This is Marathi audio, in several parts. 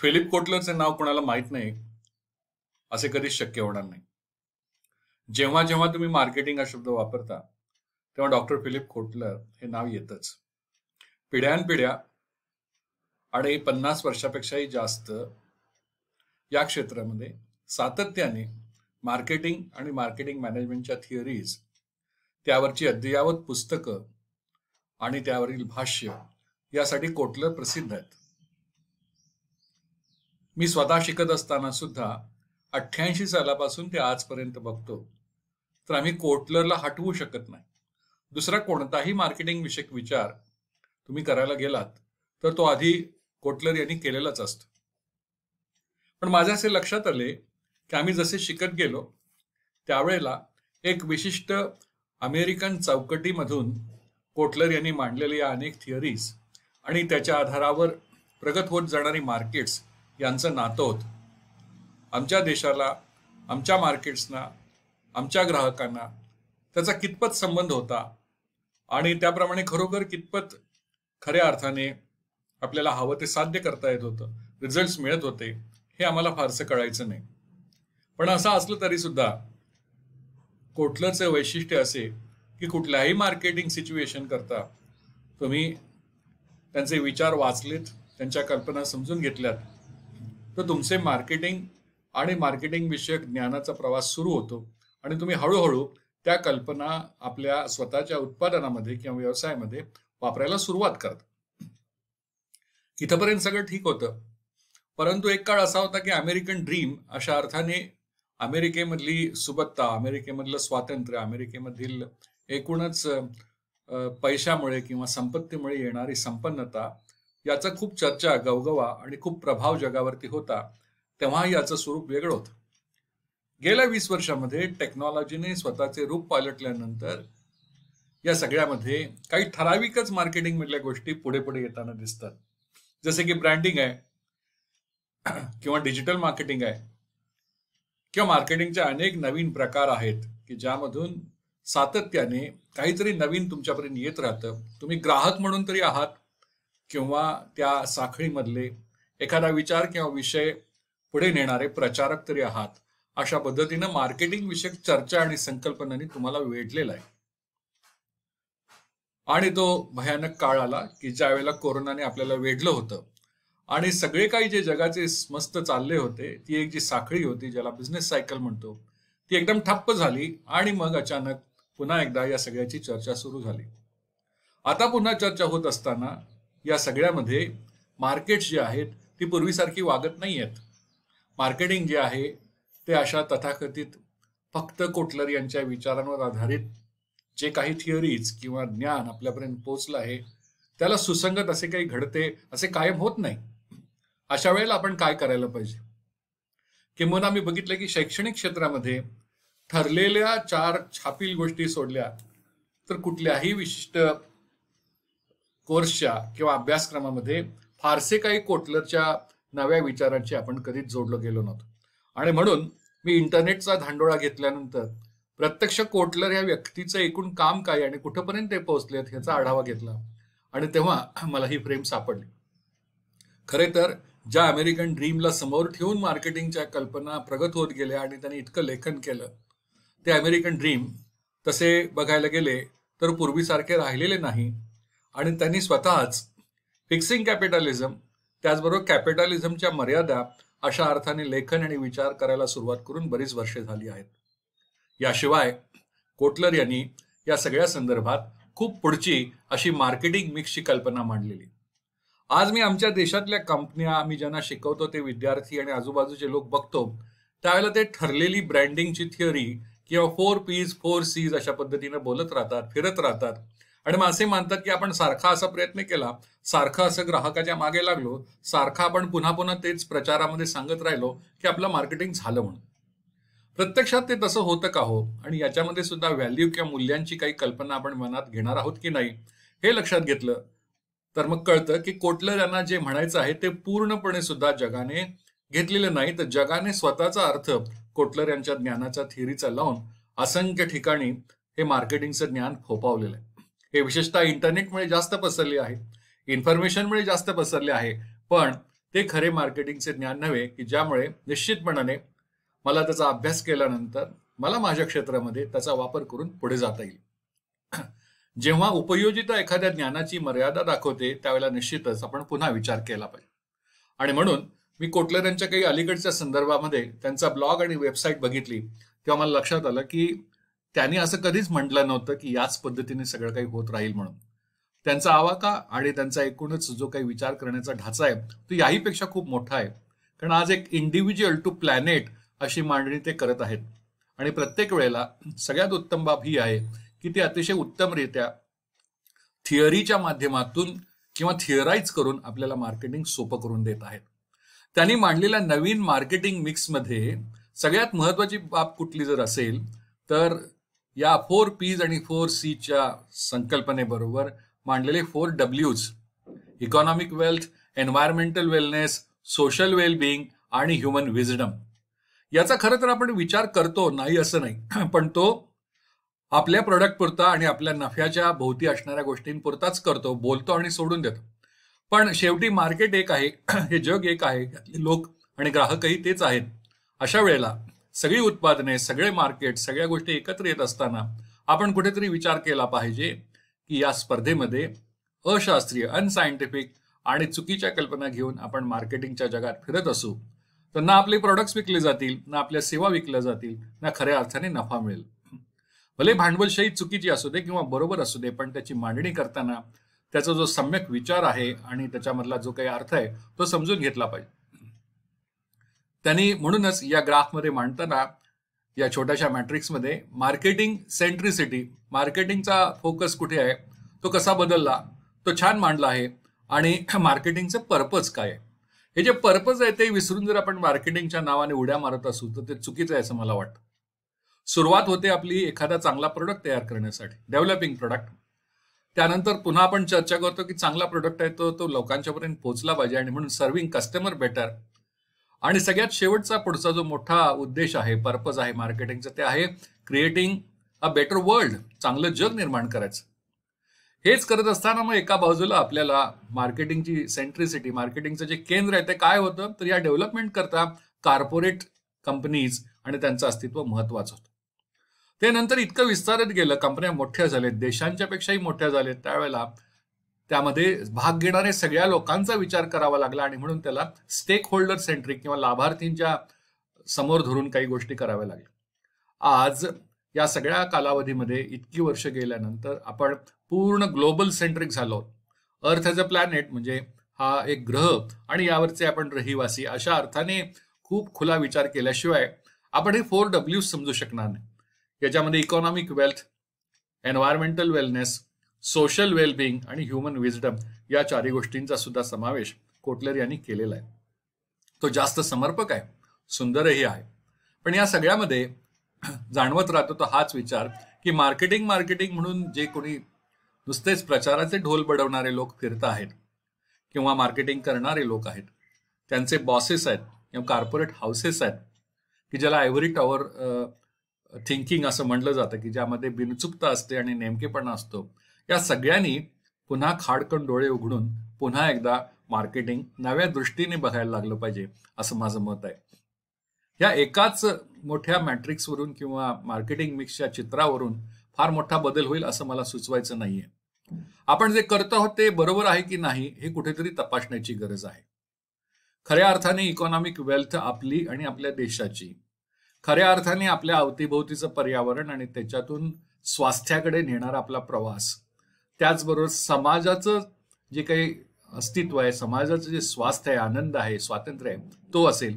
फिलिप कोटलरचे नाव कोणाला माहीत नाही असे कधीच शक्य होणार नाही जेव्हा जेव्हा तुम्ही मार्केटिंग हा शब्द वापरता तेव्हा डॉक्टर फिलिप कोटलर हे नाव येतच पिढ्यानपिढ्या आणि पन्नास वर्षापेक्षाही जास्त या क्षेत्रामध्ये सातत्याने मार्केटिंग आणि मार्केटिंग मॅनेजमेंटच्या थिअरीज त्यावरची अद्ययावत पुस्तकं आणि त्यावरील भाष्य यासाठी कोटलर प्रसिद्ध आहेत मी स्वतः शिकत असताना सुद्धा अठ्ठ्याऐंशी सालापासून ते आजपर्यंत बघतो तर आम्ही कोटलरला हटवू शकत नाही दुसरा कोणताही मार्केटिंग विषयक विचार तुम्ही करायला गेलात तर तो आधी कोटलर यांनी केलेलाच असतो पण माझ्या असे लक्षात आले की आम्ही जसे शिकत गेलो त्यावेळेला एक विशिष्ट अमेरिकन चौकटीमधून कोटलर यांनी मांडलेल्या अनेक थिअरीज आणि त्याच्या आधारावर प्रगत होत जाणारी मार्केट्स यांचं नातं होतं आमच्या देशाला आमच्या मार्केट्सना आमच्या ग्राहकांना त्याचा कितपत संबंध होता आणि त्याप्रमाणे खरोखर कितपत खऱ्या अर्थाने आपल्याला हवं ते साध्य करता येत होतं रिझल्ट मिळत होते हे आम्हाला फारसं कळायचं नाही पण असं असलं तरी सुद्धा कोटलरचं वैशिष्ट्य असे की कुठल्याही मार्केटिंग सिच्युएशन करता तुम्ही त्यांचे विचार वाचलेत त्यांच्या कल्पना समजून घेतल्यात तर तुमचे मार्केटिंग आणि मार्केटिंग विषयक ज्ञानाचा प्रवास सुरू होतो आणि तुम्ही हळूहळू त्या कल्पना आपल्या स्वतःच्या उत्पादनामध्ये किंवा व्यवसायामध्ये वापरायला सुरुवात करता इथंपर्यंत सगळं ठीक होतं परंतु एक काळ असा होता की अमेरिकन ड्रीम अशा अर्थाने अमेरिकेमधली सुबत्ता अमेरिकेमधलं स्वातंत्र्य अमेरिकेमधील एकूणच पैशामुळे किंवा संपत्तीमुळे येणारी संपन्नता याचा खूप चर्चा गवगवा आणि खूप प्रभाव जगावरती होता तेव्हा याचं स्वरूप वेगळं होतं गेल्या वीस वर्षामध्ये टेक्नॉलॉजीने स्वतःचे रूप पालटल्यानंतर या सगळ्यामध्ये काही ठराविकच मार्केटिंग मधल्या गोष्टी पुढे पुढे येताना दिसतात जसे की ब्रँडिंग आहे किंवा डिजिटल मार्केटिंग आहे किंवा मार्केटिंगचे अनेक नवीन प्रकार आहेत की ज्यामधून सातत्याने काहीतरी नवीन तुमच्यापर्यंत येत राहतं तुम्ही ग्राहक म्हणून तरी आहात किंवा त्या साखळीमधले एखादा विचार किंवा विषय पुढे नेणारे प्रचारक तरी आहात अशा पद्धतीनं मार्केटिंग विषयक चर्चा आणि संकल्पनांनी तुम्हाला वेढलेला आहे आणि तो भयानक काळ आला की ज्या वेळेला कोरोनाने आपल्याला वेढलं होतं आणि सगळे काही जे जगाचे मस्त चालले होते ती एक जी साखळी होती ज्याला बिझनेस सायकल म्हणतो ती एकदम ठप्प झाली आणि मग अचानक पुन्हा एकदा या सगळ्याची चर्चा सुरू झाली आता पुन्हा चर्चा होत असताना या सगळ्यामध्ये मार्केट्स जे आहेत ती पूर्वीसारखी वागत नाही आहेत मार्केटिंग जे आहे ते अशा तथाकथित फक्त कोटलर यांच्या विचारांवर आधारित जे काही थिअरीज किंवा ज्ञान आपल्यापर्यंत पोचलं आहे त्याला सुसंगत असे काही घडते असे कायम होत नाही अशा वेळेला आपण काय करायला पाहिजे किंवा मी बघितलं की शैक्षणिक क्षेत्रामध्ये ठरलेल्या चार छापील गोष्टी सोडल्या तर कुठल्याही विशिष्ट कोर्सच्या किंवा अभ्यासक्रमामध्ये फारसे काही कोटलरच्या नव्या विचारांची आपण कधीच जोडलं गेलो नव्हतो आणि म्हणून मी इंटरनेटचा धांडोळा घेतल्यानंतर प्रत्यक्ष कोटलर या व्यक्तीचं एकूण काम काय आणि कुठंपर्यंत ते पोहोचलेत ह्याचा आढावा घेतला आणि तेव्हा मला ही फ्रेम सापडली खरे तर ज्या अमेरिकन ड्रीमला समोर ठेवून मार्केटिंगच्या कल्पना प्रगत होत गेल्या आणि त्यांनी इतकं लेखन केलं ते अमेरिकन ड्रीम तसे बघायला गेले तर पूर्वीसारखे राहिलेले नाही आणि त्यांनी स्वतःच फिक्सिंग कॅपिटलिझम त्याचबरोबर कॅपिटलिझमच्या मर्यादा अशा अर्थाने लेखन आणि विचार करायला सुरुवात करून बरीच वर्षे झाली आहेत याशिवाय कोटलर यांनी या सगळ्या संदर्भात खूप पुढची अशी मार्केटिंग मिक्सची कल्पना मांडलेली आज मी आमच्या देशातल्या कंपन्या आम्ही ज्यांना शिकवतो ते विद्यार्थी आणि आजूबाजूचे लोक बघतो त्यावेळेला ते ठरलेली ब्रँडिंगची थिअरी किंवा फोर पीज फोर सीज अशा पद्धतीनं बोलत राहतात फिरत राहतात आणि मग असे मानतात की आपण सारखा असा प्रयत्न केला सारखं असं ग्राहकाच्या मागे लागलो सारखा आपण पुन्हा पुन्हा तेच प्रचारामध्ये सांगत राहिलो की आपलं मार्केटिंग झालं म्हणून प्रत्यक्षात ते तसं होतं का हो आणि याच्यामध्ये सुद्धा व्हॅल्यू किंवा मूल्यांची काही कल्पना आपण मनात घेणार आहोत की नाही हे लक्षात घेतलं तर मग कळतं की कोटलर यांना जे म्हणायचं आहे ते पूर्णपणे सुद्धा जगाने घेतलेलं नाही तर जगाने स्वतःचा अर्थ कोटलर यांच्या ज्ञानाच्या थिअरीचा लावून असंख्य ठिकाणी हे मार्केटिंगचं ज्ञान फोपावलेलं आहे हे विशेषतः इंटरनेटमुळे जास्त पसरले आहे इन्फॉर्मेशनमुळे जास्त पसरले आहे पण ते खरे मार्केटिंगचे ज्ञान नव्हे की ज्यामुळे निश्चितपणाने मला त्याचा अभ्यास केल्यानंतर मला माझ्या क्षेत्रामध्ये त्याचा वापर करून पुढे जाता येईल जेव्हा उपयोजित एखाद्या ज्ञानाची मर्यादा दाखवते त्यावेळेला निश्चितच आपण पुन्हा विचार केला पाहिजे आणि म्हणून मी कोटलर यांच्या काही अलीकडच्या संदर्भामध्ये त्यांचा ब्लॉग आणि वेबसाईट बघितली तेव्हा मला लक्षात आलं की त्यांनी असं कधीच म्हटलं नव्हतं की याच पद्धतीने सगळं काही होत राहील म्हणून त्यांचा आवाका आणि त्यांचा एकूणच जो काही विचार करण्याचा ढाचा आहे तो याहीपेक्षा खूप मोठा आहे कारण आज एक इंडिव्हिज्युअल टू प्लॅनेट अशी मांडणी ते करत आहेत आणि प्रत्येक वेळेला सगळ्यात उत्तम बाब ही आहे की ते अतिशय उत्तमरित्या थिअरीच्या माध्यमातून किंवा थिअराईज करून आपल्याला मार्केटिंग सोपं करून देत आहेत त्यांनी मांडलेल्या नवीन मार्केटिंग मिक्समध्ये सगळ्यात महत्वाची बाब कुठली जर असेल तर या फोर पीज आणि फोर सीच्या संकल्पनेबरोबर मांडलेले फोर डब्ल्यूज economic wealth environmental wellness social wellbeing आणि ह्युमन विजडम याचा खरं तर आपण विचार करतो नाही असं नाही पण तो आपल्या प्रोडक्ट पुरता आणि आपल्या नफ्याच्या भोवती असणाऱ्या गोष्टींपुरताच करतो बोलतो आणि सोडून देतो पण शेवटी मार्केट एक आहे हे जग एक आहे लोक आणि ग्राहकही तेच आहेत अशा वेळेला सगळी उत्पादने सगळे मार्केट सगळ्या गोष्टी एकत्र येत असताना आपण कुठेतरी विचार केला पाहिजे की या स्पर्धेमध्ये अशास्त्रीय अनसायंटिफिक आणि चुकीच्या कल्पना घेऊन आपण मार्केटिंगच्या जगात फिरत असू तर ना आपले प्रॉडक्ट्स विकले जातील ना आपल्या सेवा विकल्या जातील ना खऱ्या अर्थाने नफा मिळेल भले भांडवलशाही चुकीची असू दे किंवा बरोबर असू दे पण त्याची मांडणी करताना त्याचा जो सम्यक विचार आहे आणि त्याच्यामधला जो काही अर्थ आहे तो समजून घेतला पाहिजे त्यांनी म्हणूनच या ग्राफमध्ये मांडताना या छोट्याशा मॅट्रिक्समध्ये मार्केटिंग सेंट्रिसिटी मार्केटिंगचा फोकस कुठे आहे तो कसा बदलला तो छान मांडला आहे आणि मार्केटिंगचं पर्पज काय आहे हे जे पर्पज आहे ते विसरून जर आपण मार्केटिंगच्या नावाने उड्या मारत असू तर ते चुकीचं आहे असं मला वाटतं सुरुवात होते आपली एखादा चांगला प्रोडक्ट तयार करण्यासाठी डेव्हलपिंग प्रोडक्ट त्यानंतर पुन्हा आपण चर्चा करतो की चांगला प्रोडक्ट आहे तो तो लोकांच्यापर्यंत पोहोचला पाहिजे आणि म्हणून सर्विंग कस्टमर बेटर आणि सगळ्यात शेवटचा पुढचा जो मोठा उद्देश आहे पर्पज आहे मार्केटिंगचं ते आहे क्रिएटिंग अ बेटर वर्ल्ड चांगलं जग निर्माण करायचं हेच करत असताना मग एका बाजूला आपल्याला मार्केटिंगची सेंट्रिसिटी मार्केटिंगचं जे केंद्र आहे ते काय होतं तर या डेव्हलपमेंट करता कार्पोरेट कंपनीज आणि त्यांचं अस्तित्व महत्वाचं होतं ते नंतर इतकं विस्तारत गेलं कंपन्या मोठ्या झाल्यात देशांच्या पेक्षाही मोठ्या झाल्यात त्यावेळेला त्यामध्ये भाग घेणारे सगळ्या लोकांचा विचार करावा लागला आणि म्हणून त्याला स्टेक होल्डर सेंट्रिक किंवा लाभार्थींच्या समोर धरून काही गोष्टी कराव्या लागल्या आज या सगळ्या कालावधीमध्ये इतकी वर्ष गेल्यानंतर आपण पूर्ण ग्लोबल सेंट्रिक झालो अर्थ एज अ प्लॅनेट म्हणजे हा एक ग्रह आणि यावरचे आपण रहिवासी अशा अर्थाने खूप खुला विचार केल्याशिवाय आपण हे फोर डब्ल्यू समजू शकणार नाही याच्यामध्ये economic wealth environmental wellness social wellbeing आणि ह्युमन विजडम या चारही गोष्टींचा सुद्धा समावेश कोटलर यांनी केलेला आहे तो जास्त समर्पक आहे सुंदरही आहे पण या सगळ्यामध्ये जाणवत राहतो तो हाच विचार की मार्केटिंग मार्केटिंग म्हणून जे कोणी नुसतेच प्रचाराचे ढोल बडवणारे लोक फिरत आहेत किंवा मार्केटिंग करणारे लोक आहेत त्यांचे बॉसेस आहेत किंवा कार्पोरेट हाऊसेस आहेत की ज्याला आयव्हरी टॉवर थिंकिंग असं म्हटलं जातं की ज्यामध्ये बिनचुकता असते आणि नेमकेपणा असतो या सगळ्यांनी पुन्हा खाडकन डोळे उघडून पुन्हा एकदा मार्केटिंग नव्या दृष्टीने बघायला लागलं पाहिजे असं माझं मत आहे या एकाच मोठ्या मॅट्रिक्सवरून किंवा मार्केटिंग मिक्सच्या चित्रावरून फार मोठा बदल होईल असं मला सुचवायचं नाहीये आपण जे करत आहोत ते बरोबर आहे की नाही हे कुठेतरी तपासण्याची गरज आहे खऱ्या अर्थाने इकॉनॉमिक वेल्थ आपली आणि आपल्या देशाची खऱ्या अर्थाने आपल्या अवतीभोवतीचं पर्यावरण आणि त्याच्यातून स्वास्थ्याकडे नेणारा आपला प्रवास त्याचबरोबर समाजाचं जे काही अस्तित्व आहे समाजाचं जे स्वास्थ्य आहे आनंद आहे स्वातंत्र्य आहे तो असेल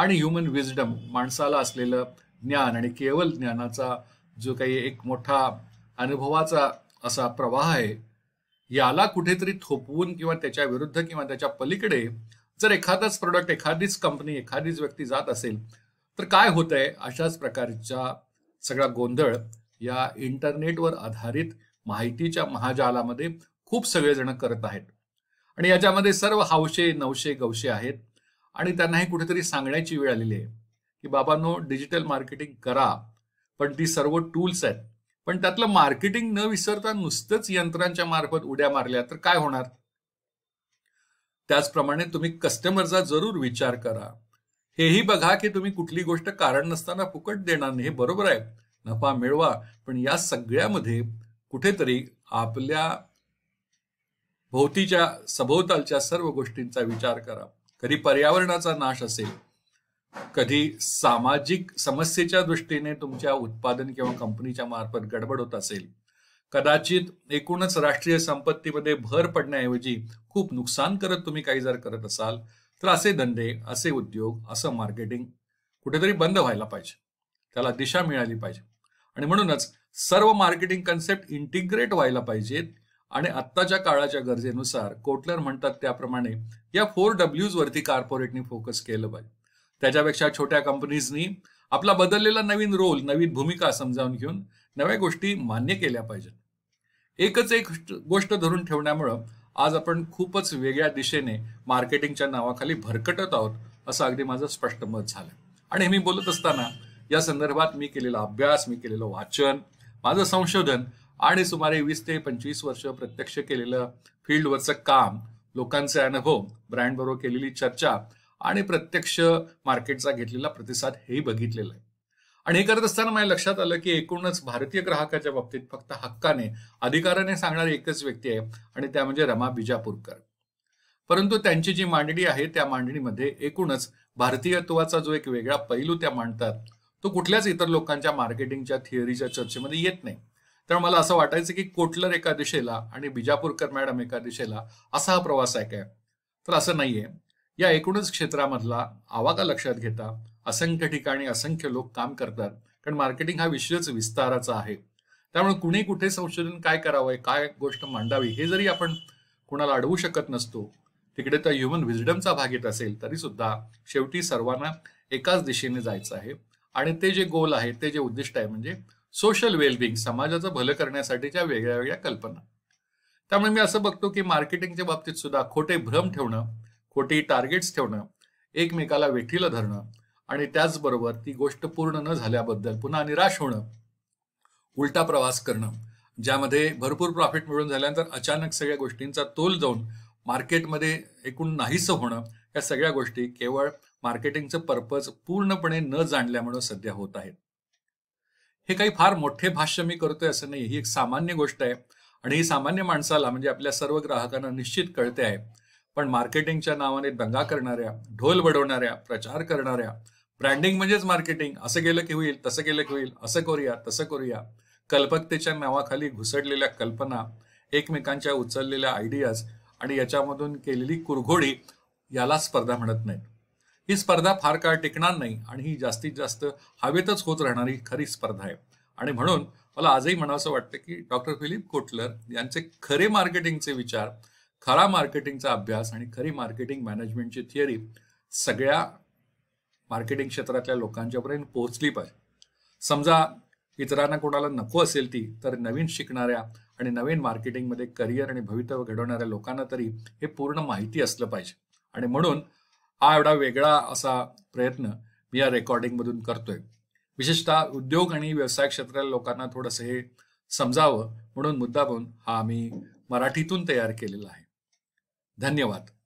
आणि ह्युमन विजडम माणसाला असलेलं ज्ञान आणि केवळ ज्ञानाचा जो काही एक मोठा अनुभवाचा असा प्रवाह आहे याला कुठेतरी थोपवून किंवा त्याच्या विरुद्ध किंवा त्याच्या पलीकडे जर एखादाच प्रोडक्ट एखादीच कंपनी एखादीच व्यक्ती जात असेल तर काय होत आहे अशाच प्रकारच्या सगळा गोंधळ या इंटरनेटवर आधारित माहितीच्या महाजालामध्ये खूप सगळेजण करत आहेत आणि याच्यामध्ये सर्व हावशे नवशे गवशे आहेत आणि त्यांनाही कुठेतरी सांगण्याची वेळ आलेली आहे की बाबांनो डिजिटल मार्केटिंग करा पण ती सर्व टूल्स आहेत पण त्यातलं मार्केटिंग न विसरता नुसतंच यंत्रांच्या मार्फत उड्या मारल्या तर काय होणार त्याचप्रमाणे तुम्ही कस्टमरचा जरूर विचार करा हेही बघा की तुम्ही कुठली गोष्ट कारण नसताना फुकट देणार नाही हे बरोबर आहे नफा मिळवा पण या सगळ्यामध्ये कुठेतरी आपल्या भोवतीच्या सभोवतालच्या सर्व गोष्टींचा विचार करा कधी पर्यावरणाचा नाश असेल कधी सामाजिक समस्येच्या दृष्टीने तुमच्या उत्पादन किंवा कंपनीच्या मार्फत गडबड होत असेल कदाचित एकूणच राष्ट्रीय संपत्तीमध्ये भर पडण्याऐवजी खूप नुकसान करत तुम्ही काही जर करत असाल तर असे धंदे असे उद्योग असं मार्केटिंग कुठेतरी बंद व्हायला पाहिजे त्याला दिशा मिळाली पाहिजे आणि म्हणूनच सर्व मार्केटिंग कन्सेप्ट इंटिग्रेट व्हायला पाहिजेत आणि आत्ताच्या काळाच्या गरजेनुसार कोटलर म्हणतात त्याप्रमाणे या फोर डब्ल्यूज वरती कॉर्पोरेटनी फोकस केलं पाहिजे त्याच्यापेक्षा छोट्या कंपनीजनी आपला बदललेला नवीन रोल नवीन भूमिका समजावून घेऊन नव्या गोष्टी मान्य केल्या पाहिजेत एकच एक गोष्ट धरून ठेवण्यामुळं आज आपण खूपच वेगळ्या दिशेने मार्केटिंगच्या नावाखाली भरकटत आहोत असं अगदी माझं स्पष्ट मत झालं आणि मी बोलत असताना या संदर्भात मी केलेला अभ्यास मी केलेलं वाचन माझं संशोधन आणि सुमारे वीस ते पंचवीस वर्ष प्रत्यक्ष केलेलं फील्डवरचं काम लोकांचे अनुभव हो, ब्रँड बरोबर केलेली चर्चा आणि प्रत्यक्ष मार्केटचा घेतलेला प्रतिसाद हेही बघितलेला आहे आणि हे करत असताना माझ्या लक्षात आलं की एकूणच भारतीय ग्राहकाच्या बाबतीत फक्त हक्काने अधिकाराने सांगणारी एकच व्यक्ती आहे आणि त्या म्हणजे रमा बिजापूरकर परंतु त्यांची जी मांडणी आहे त्या मांडणीमध्ये एकूणच भारतीयत्वाचा जो एक वेगळा पैलू त्या मांडतात तो कुठल्याच इतर लोकांच्या मार्केटिंगच्या थिअरीच्या चर्चेमध्ये येत नाही तर मला असं वाटायचं की कोटलर एका दिशेला आणि बिजापूरकर मॅडम एका दिशेला असा हा प्रवास आहे काय तर असं नाहीये या एकूणच क्षेत्रामधला आवाका लक्षात घेता असंख्य ठिकाणी असंख्य लोक काम करतात कारण मार्केटिंग हा विषयच विस्ताराचा आहे त्यामुळे कुणी कुठे संशोधन काय करावं काय गोष्ट मांडावी हे जरी आपण कुणाला अडवू शकत नसतो तिकडे तर ह्युमन विजडमचा भाग येत असेल तरी सुद्धा शेवटी सर्वांना एकाच दिशेने जायचं आहे आणि ते जे गोल आहे ते जे उद्दिष्ट आहे म्हणजे सोशल वेलबिंग समाजाचं भलं करण्यासाठीच्या वेगळ्या वेगळ्या कल्पना त्यामुळे मी असं बघतो की मार्केटिंगच्या बाबतीत सुद्धा खोटे भ्रम ठेवणं खोटी टार्गेट्स ठेवणं एकमेकाला वेठीला धरणं आणि त्याचबरोबर ती गोष्ट पूर्ण न झाल्याबद्दल पुन्हा निराश होणं उलटा प्रवास करणं ज्यामध्ये भरपूर प्रॉफिट मिळून झाल्यानंतर अचानक सगळ्या गोष्टींचा तोल जाऊन मार्केटमध्ये एकूण नाहीसं होणं या सगळ्या गोष्टी केवळ मार्केटिंगचं पर्पज पूर्णपणे न जाणल्यामुळे सध्या होत आहेत हे काही फार मोठे भाष्य मी करतोय असं नाही ही एक सामान्य गोष्ट आहे आणि ही सामान्य माणसाला म्हणजे आपल्या सर्व ग्राहकांना निश्चित कळते आहे पण मार्केटिंगच्या नावाने दंगा करणाऱ्या ढोल बडवणाऱ्या प्रचार करणाऱ्या ब्रँडिंग म्हणजेच मार्केटिंग असं केलं की होईल तसं केलं की होईल असं करूया तसं करूया कल्पकतेच्या नावाखाली घुसडलेल्या कल्पना एकमेकांच्या उचललेल्या आयडियाज आणि याच्यामधून केलेली कुरघोडी याला स्पर्धा म्हणत नाही ही स्पर्धा फार काळ टिकणार नाही आणि ही जास्तीत जास्त हवेतच होत राहणारी खरी स्पर्धा आहे आणि म्हणून मला आजही म्हणावं वाटतं की डॉक्टर फिलिप कोटलर यांचे खरे मार्केटिंगचे विचार खरा मार्केटिंगचा अभ्यास आणि खरी मार्केटिंग मॅनेजमेंटची थिअरी सगळ्या मार्केटिंग क्षेत्रातल्या लोकांच्यापर्यंत पोहोचली पाहिजे समजा इतरांना कोणाला नको असेल ती तर नवीन शिकणाऱ्या आणि नवीन मार्केटिंगमध्ये करिअर आणि भवितव्य घडवणाऱ्या लोकांना तरी हे पूर्ण माहिती असलं पाहिजे आणि म्हणून हा एवढा वेगळा असा प्रयत्न मी या रेकॉर्डिंगमधून करतोय विशेषतः उद्योग आणि व्यवसाय क्षेत्रातील लोकांना थोडस हे समजावं म्हणून बन हा आम्ही मराठीतून तयार केलेला आहे धन्यवाद